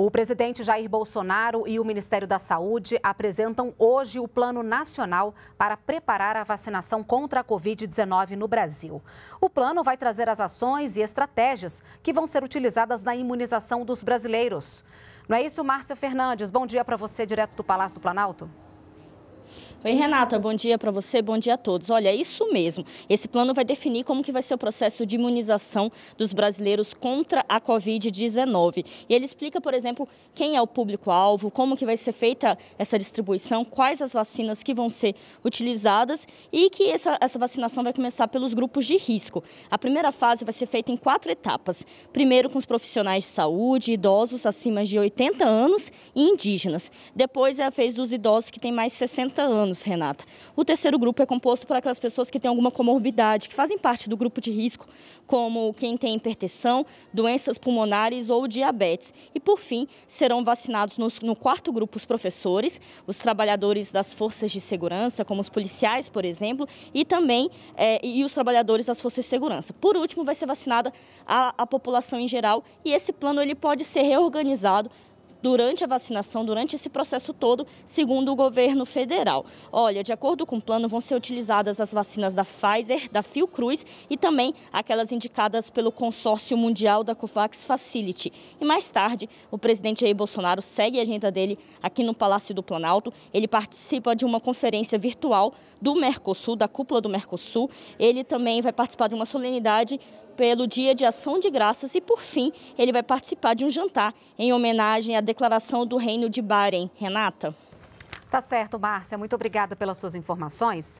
O presidente Jair Bolsonaro e o Ministério da Saúde apresentam hoje o Plano Nacional para preparar a vacinação contra a Covid-19 no Brasil. O plano vai trazer as ações e estratégias que vão ser utilizadas na imunização dos brasileiros. Não é isso, Márcia Fernandes? Bom dia para você, direto do Palácio do Planalto. Oi, Renata, bom dia para você, bom dia a todos. Olha, é isso mesmo. Esse plano vai definir como que vai ser o processo de imunização dos brasileiros contra a Covid-19. E ele explica, por exemplo, quem é o público-alvo, como que vai ser feita essa distribuição, quais as vacinas que vão ser utilizadas e que essa, essa vacinação vai começar pelos grupos de risco. A primeira fase vai ser feita em quatro etapas. Primeiro com os profissionais de saúde, idosos acima de 80 anos e indígenas. Depois é a vez dos idosos que têm mais 60 anos anos, Renata. O terceiro grupo é composto por aquelas pessoas que têm alguma comorbidade, que fazem parte do grupo de risco, como quem tem hipertensão, doenças pulmonares ou diabetes. E, por fim, serão vacinados no, no quarto grupo os professores, os trabalhadores das forças de segurança, como os policiais, por exemplo, e também eh, e os trabalhadores das forças de segurança. Por último, vai ser vacinada a, a população em geral e esse plano ele pode ser reorganizado durante a vacinação, durante esse processo todo, segundo o governo federal. Olha, de acordo com o plano, vão ser utilizadas as vacinas da Pfizer, da Fiocruz e também aquelas indicadas pelo consórcio mundial da COVAX Facility. E mais tarde, o presidente Jair Bolsonaro segue a agenda dele aqui no Palácio do Planalto. Ele participa de uma conferência virtual do Mercosul, da cúpula do Mercosul. Ele também vai participar de uma solenidade pelo Dia de Ação de Graças e, por fim, ele vai participar de um jantar em homenagem a declaração do Reino de Bahrein. Renata? Tá certo, Márcia. Muito obrigada pelas suas informações.